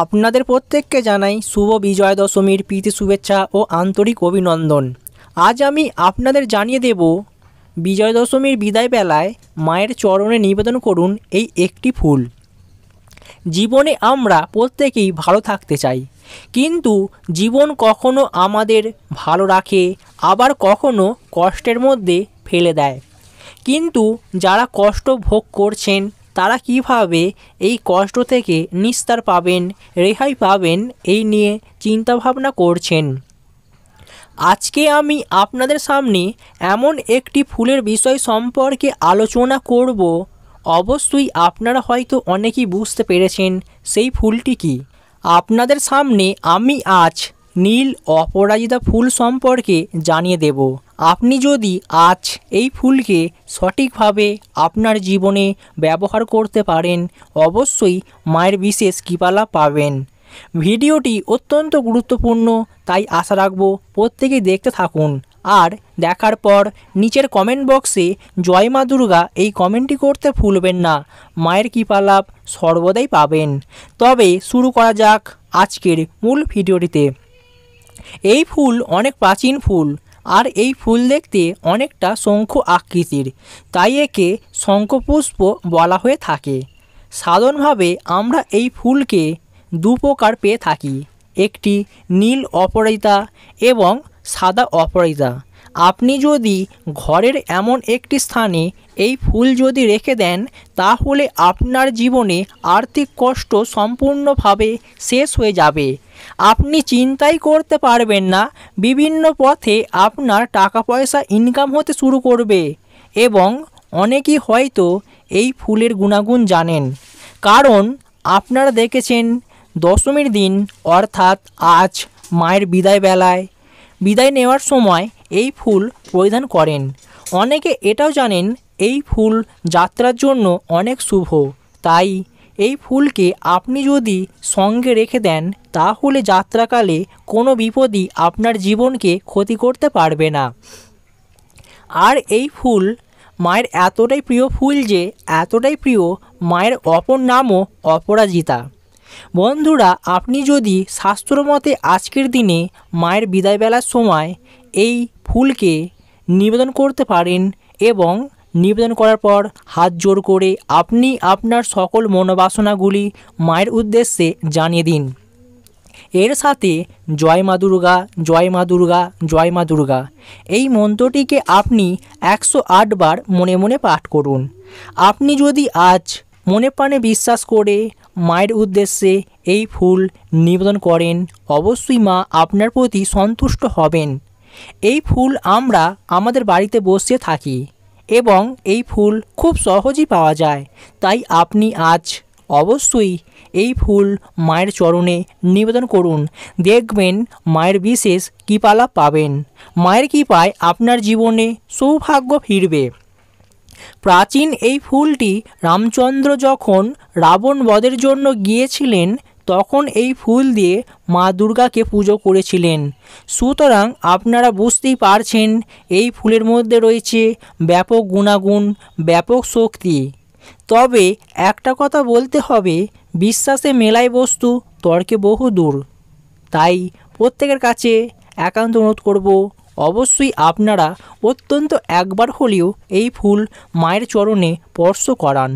আপনাদের প্রত্যেককে জানাই শুভ বিজয়া দশমীর প্রীতি শুভেচ্ছা ও আন্তরিক অভিনন্দন আজ আমি আপনাদের জানিয়ে দেব বিজয় দশমীর বিদায় বেলায় মায়ের চরণে নিবেদন করুন এই একটি ফুল জীবনে আমরা প্রত্যেকেই ভালো থাকতে চাই কিন্তু জীবন কখনো আমাদের ভালো রাখে আবার কখনো কষ্টের মধ্যে ফেলে দেয় কিন্তু যারা কষ্ট ভোগ করছেন তারা কিভাবে এই কষ্ট থেকে নিস্তার পাবেন রেহাই পাবেন এই নিয়ে চিন্তাভাবনা করছেন আজকে আমি আপনাদের সামনে এমন একটি ফুলের বিষয় সম্পর্কে আলোচনা করব অবশ্যই আপনারা হয়তো অনেকেই বুঝতে পেরেছেন সেই ফুলটি কি আপনাদের সামনে আমি আজ নীল অপরাজিতা ফুল সম্পর্কে জানিয়ে দেব আপনি যদি আজ এই ফুলকে সঠিকভাবে আপনার জীবনে ব্যবহার করতে পারেন অবশ্যই মায়ের বিশেষ কৃপালা পাবেন ভিডিওটি অত্যন্ত গুরুত্বপূর্ণ তাই আশা রাখবো প্রত্যেকেই দেখতে থাকুন আর দেখার পর নিচের কমেন্ট বক্সে জয় মা দুর্গা এই কমেন্টটি করতে ভুলবেন না মায়ের কৃপালাভ সর্বদাই পাবেন তবে শুরু করা যাক আজকের মূল ভিডিওটিতে এই ফুল অনেক প্রাচীন ফুল আর এই ফুল দেখতে অনেকটা শঙ্খ আকৃতির তাই একে শঙ্খপুষ্প বলা হয়ে থাকে সাধারণভাবে আমরা এই ফুলকে দু প্রকার পেয়ে থাকি একটি নীল অপরাজিতা এবং সাদা অপরাজিতা আপনি যদি ঘরের এমন একটি স্থানে এই ফুল যদি রেখে দেন তাহলে আপনার জীবনে আর্থিক কষ্ট সম্পূর্ণভাবে শেষ হয়ে যাবে আপনি চিন্তাই করতে পারবেন না বিভিন্ন পথে আপনার টাকা পয়সা ইনকাম হতে শুরু করবে এবং অনেকেই হয়তো এই ফুলের গুণাগুণ জানেন কারণ আপনারা দেখেছেন দশমীর দিন অর্থাৎ আজ মায়ের বিদায় বেলায় বিদায় নেওয়ার সময় এই ফুল পরিধান করেন অনেকে এটাও জানেন এই ফুল যাত্রার জন্য অনেক শুভ তাই এই ফুলকে আপনি যদি সঙ্গে রেখে দেন তাহলে যাত্রাকালে কোনো বিপদই আপনার জীবনকে ক্ষতি করতে পারবে না আর এই ফুল মায়ের এতটাই প্রিয় ফুল যে এতটাই প্রিয় মায়ের অপর নামও অপরাজিতা বন্ধুরা আপনি যদি শাস্ত্রমতে আজকের দিনে মায়ের বিদায়বেলার সময় এই ফুলকে নিবেদন করতে পারেন এবং নিবেদন করার পর হাত জোর করে আপনি আপনার সকল মনোবাসনাগুলি মায়ের উদ্দেশ্যে জানিয়ে দিন এর সাথে জয় মা দুর্গা জয় মা দুর্গা জয় মা দুর্গা এই মন্ত্রটিকে আপনি একশো বার মনে মনে পাঠ করুন আপনি যদি আজ মনে প্রাণে বিশ্বাস করে মায়ের উদ্দেশ্যে এই ফুল নিবেদন করেন অবশ্যই মা আপনার প্রতি সন্তুষ্ট হবেন এই ফুল আমরা আমাদের বাড়িতে বসে থাকি এবং এই ফুল খুব সহজেই পাওয়া যায় তাই আপনি আজ অবশ্যই এই ফুল মায়ের চরণে নিবেদন করুন দেখবেন মায়ের বিশেষ কৃপালা পাবেন মায়ের কৃপায় আপনার জীবনে সৌভাগ্য ফিরবে প্রাচীন এই ফুলটি রামচন্দ্র যখন রাবণ বধের জন্য গিয়েছিলেন তখন এই ফুল দিয়ে মা দুর্গাকে পুজো করেছিলেন সুতরাং আপনারা বুঝতেই পারছেন এই ফুলের মধ্যে রয়েছে ব্যাপক গুণাগুণ ব্যাপক শক্তি তবে একটা কথা বলতে হবে বিশ্বাসে মেলায় বস্তু তর্কে বহু দূর তাই প্রত্যেকের কাছে একান্ত অনুরোধ করব অবশ্যই আপনারা অত্যন্ত একবার হলেও এই ফুল মায়ের চরণে স্পর্শ করান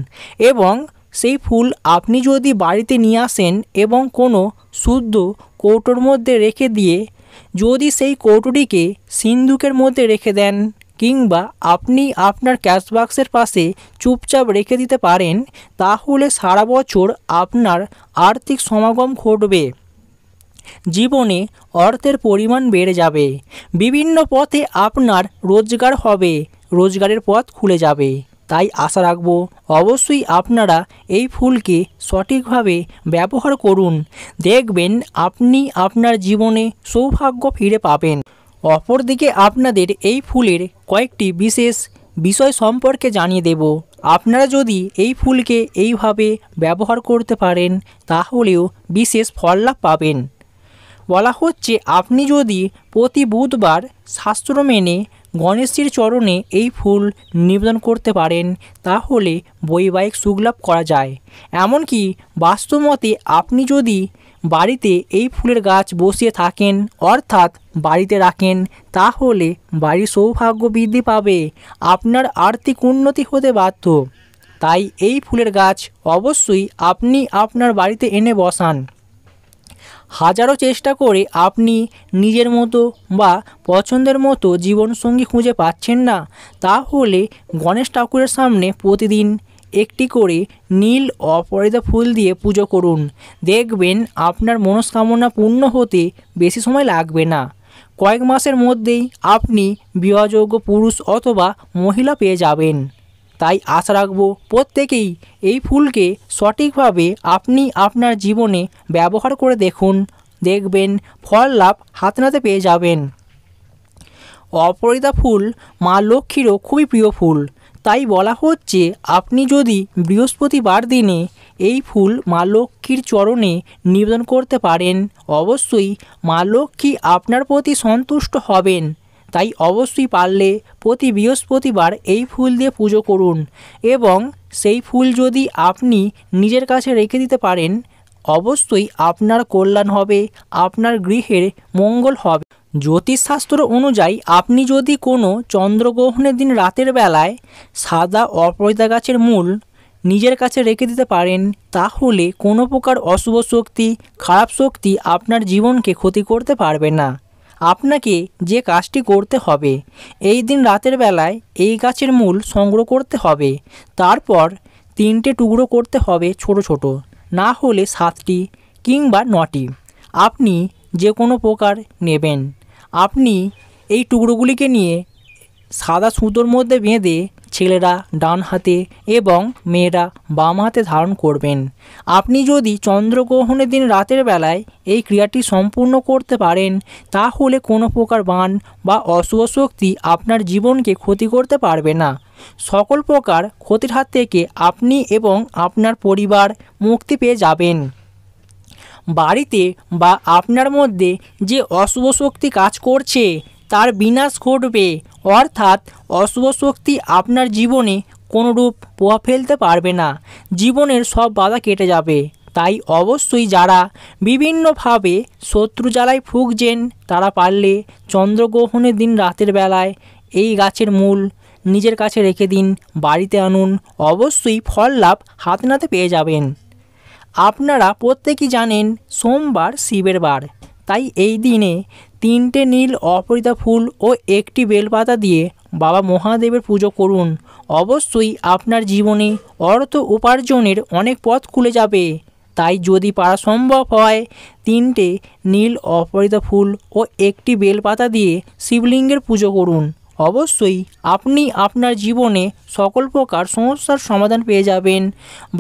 এবং সেই ফুল আপনি যদি বাড়িতে নিয়ে আসেন এবং কোনো শুদ্ধ কৌটোর মধ্যে রেখে দিয়ে যদি সেই কৌটোটিকে সিন্ধুকের মধ্যে রেখে দেন কিংবা আপনি আপনার ক্যাশ বাক্সের পাশে চুপচাপ রেখে দিতে পারেন তাহলে সারা বছর আপনার আর্থিক সমাগম ঘটবে জীবনে অর্থের পরিমাণ বেড়ে যাবে বিভিন্ন পথে আপনার রোজগার হবে রোজগারের পথ খুলে যাবে তাই আশা রাখব অবশ্যই আপনারা এই ফুলকে সঠিকভাবে ব্যবহার করুন দেখবেন আপনি আপনার জীবনে সৌভাগ্য ফিরে পাবেন অপরদিকে আপনাদের এই ফুলের কয়েকটি বিশেষ বিষয় সম্পর্কে জানিয়ে দেব আপনারা যদি এই ফুলকে এইভাবে ব্যবহার করতে পারেন তাহলেও বিশেষ ফল লাভ পাবেন বলা হচ্ছে আপনি যদি প্রতি বুধবার শাস্ত্র মেনে গণেশজির চরণে এই ফুল নিবেদন করতে পারেন তাহলে বৈবাহিক সুখলাভ করা যায় এমনকি বাস্তবমতে আপনি যদি বাড়িতে এই ফুলের গাছ বসিয়ে থাকেন অর্থাৎ বাড়িতে রাখেন তাহলে বাড়ির সৌভাগ্য বৃদ্ধি পাবে আপনার আর্থিক উন্নতি হতে বাধ্য তাই এই ফুলের গাছ অবশ্যই আপনি আপনার বাড়িতে এনে বসান হাজারো চেষ্টা করে আপনি নিজের মতো বা পছন্দের মতো জীবনসঙ্গী খুঁজে পাচ্ছেন না তাহলে গণেশ ঠাকুরের সামনে প্রতিদিন একটি করে নীল অপরাজিতা ফুল দিয়ে পুজো করুন দেখবেন আপনার মনস্কামনা পূর্ণ হতে বেশি সময় লাগবে না কয়েক মাসের মধ্যেই আপনি বিবাহযোগ্য পুরুষ অথবা মহিলা পেয়ে যাবেন তাই আশা রাখব প্রত্যেকেই এই ফুলকে সঠিকভাবে আপনি আপনার জীবনে ব্যবহার করে দেখুন দেখবেন ফল লাভ হাতনাতে পেয়ে যাবেন অপরিতা ফুল মা লক্ষ্মীরও খুবই প্রিয় ফুল তাই বলা হচ্ছে আপনি যদি বৃহস্পতিবার দিনে এই ফুল মা লক্ষ্মীর চরণে নিবেদন করতে পারেন অবশ্যই মা লক্ষ্মী আপনার প্রতি সন্তুষ্ট হবেন তাই অবশ্যই পারলে প্রতি বৃহস্পতিবার এই ফুল দিয়ে পুজো করুন এবং সেই ফুল যদি আপনি নিজের কাছে রেখে দিতে পারেন অবশ্যই আপনার কল্যাণ হবে আপনার গৃহের মঙ্গল হবে জ্যোতিষশাস্ত্র অনুযায়ী আপনি যদি কোনো চন্দ্রগ্রহণের দিন রাতের বেলায় সাদা অপরিতা গাছের মূল নিজের কাছে রেখে দিতে পারেন তাহলে কোনো প্রকার অশুভ শক্তি খারাপ শক্তি আপনার জীবনকে ক্ষতি করতে পারবে না আপনাকে যে কাজটি করতে হবে এই দিন রাতের বেলায় এই গাছের মূল সংগ্রহ করতে হবে তারপর তিনটে টুকরো করতে হবে ছোট ছোট না হলে সাতটি কিংবা নটি আপনি যে কোনো প্রকার নেবেন আপনি এই টুকরোগুলিকে নিয়ে সাদা সুতোর মধ্যে বেঁধে ছেলেরা ডান হাতে এবং মেয়েরা বাম হাতে ধারণ করবেন আপনি যদি চন্দ্রগ্রহণের দিন রাতের বেলায় এই ক্রিয়াটি সম্পূর্ণ করতে পারেন তাহলে কোনো প্রকার বান বা অশুভ শক্তি আপনার জীবনকে ক্ষতি করতে পারবে না সকল প্রকার ক্ষতির হাত থেকে আপনি এবং আপনার পরিবার মুক্তি পেয়ে যাবেন বাড়িতে বা আপনার মধ্যে যে অশুভ শক্তি কাজ করছে তার বিনাশ ঘটবে অর্থাৎ অশুভ শক্তি আপনার জীবনে কোনোরূপ প্রভাব ফেলতে পারবে না জীবনের সব বাধা কেটে যাবে তাই অবশ্যই যারা বিভিন্নভাবে শত্রু জ্বালায় ফুকজেন তারা পারলে চন্দ্রগ্রহণের দিন রাতের বেলায় এই গাছের মূল নিজের কাছে রেখে দিন বাড়িতে আনুন অবশ্যই ফল লাভ হাত নাতে পেয়ে যাবেন আপনারা প্রত্যেকেই জানেন সোমবার শিবের বার তাই এই দিনে তিনটে নীল অপরিতা ফুল ও একটি বেলপাতা দিয়ে বাবা মহাদেবের পুজো করুন অবশ্যই আপনার জীবনে অর্থ উপার্জনের অনেক পথ খুলে যাবে তাই যদি পারা সম্ভব হয় তিনটে নীল অপরিতা ফুল ও একটি বেলপাতা দিয়ে শিবলিঙ্গের পুজো করুন অবশ্যই আপনি আপনার জীবনে সকল প্রকার সমস্যার সমাধান পেয়ে যাবেন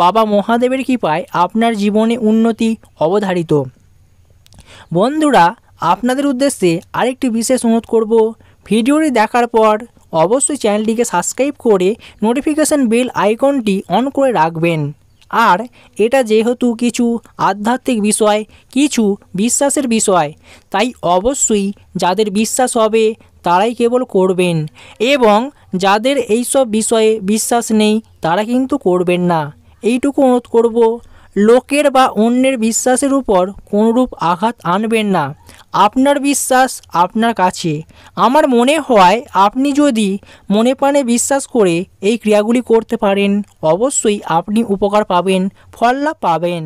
বাবা মহাদেবের কৃপায় আপনার জীবনে উন্নতি অবধারিত বন্ধুরা আপনাদের উদ্দেশ্যে আরেকটি বিশেষ অনুরোধ করব ভিডিওটি দেখার পর অবশ্যই চ্যানেলটিকে সাবস্ক্রাইব করে নোটিফিকেশান বেল আইকনটি অন করে রাখবেন আর এটা যেহেতু কিছু আধ্যাত্মিক বিষয় কিছু বিশ্বাসের বিষয় তাই অবশ্যই যাদের বিশ্বাস হবে তারাই কেবল করবেন এবং যাদের এইসব বিষয়ে বিশ্বাস নেই তারা কিন্তু করবেন না এইটুকু অনুরোধ করব লোকের বা অন্যের বিশ্বাসের উপর কোনরূপ আঘাত আনবেন না আপনার বিশ্বাস আপনার কাছে আমার মনে হয় আপনি যদি মনে প্রাণে বিশ্বাস করে এই ক্রিয়াগুলি করতে পারেন অবশ্যই আপনি উপকার পাবেন ফল লাভ পাবেন